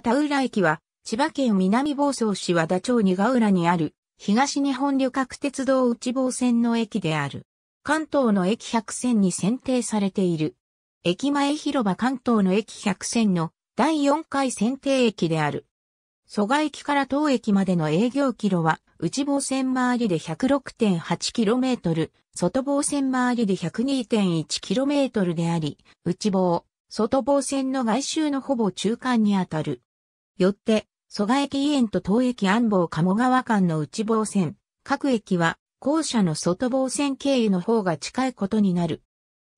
田浦駅は、千葉県南房総市和田町二河浦にある、東日本旅客鉄道内房線の駅である。関東の駅100選に選定されている。駅前広場関東の駅100選の第4回選定駅である。蘇我駅から当駅までの営業キロは、内房線周りで 106.8km、外房線周りで 102.1km であり、内房、外房線の外周のほぼ中間にあたる。よって、蘇我駅園と東駅安房鴨川間の内房線、各駅は、校舎の外房線経由の方が近いことになる。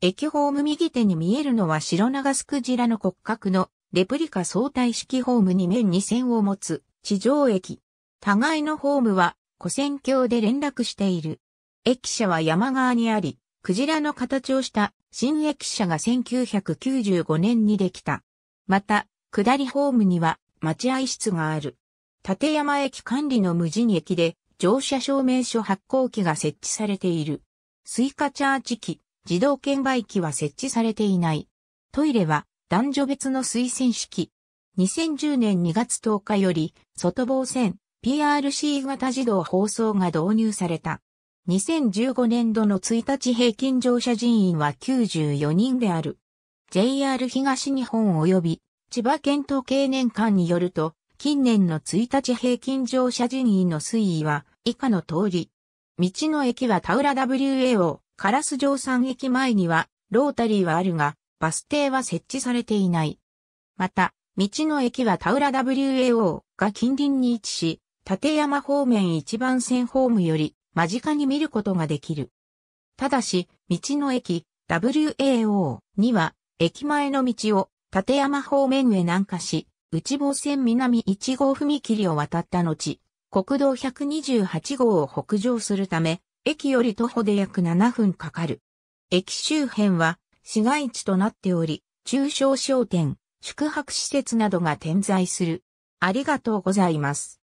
駅ホーム右手に見えるのは白長スクジラの骨格のレプリカ相対式ホームに面に線を持つ地上駅。互いのホームは古線橋で連絡している。駅舎は山側にあり、クジラの形をした新駅舎が1995年にできた。また、下りホームには待合室がある。立山駅管理の無人駅で乗車証明書発行機が設置されている。スイカチャーチ機、自動券売機は設置されていない。トイレは男女別の推薦式。2010年2月10日より外房線 PRC 型自動放送が導入された。2015年度の1日平均乗車人員は94人である。JR 東日本及び千葉県統計年間によると、近年の1日平均乗車人員の推移は以下の通り。道の駅は田浦 WAO、ス城山駅前にはロータリーはあるが、バス停は設置されていない。また、道の駅は田浦 WAO が近隣に位置し、立山方面一番線ホームより間近に見ることができる。ただし、道の駅 WAO には、駅前の道を立山方面へ南下し、内房線南1号踏切を渡った後、国道128号を北上するため、駅より徒歩で約7分かかる。駅周辺は市街地となっており、中小商店、宿泊施設などが点在する。ありがとうございます。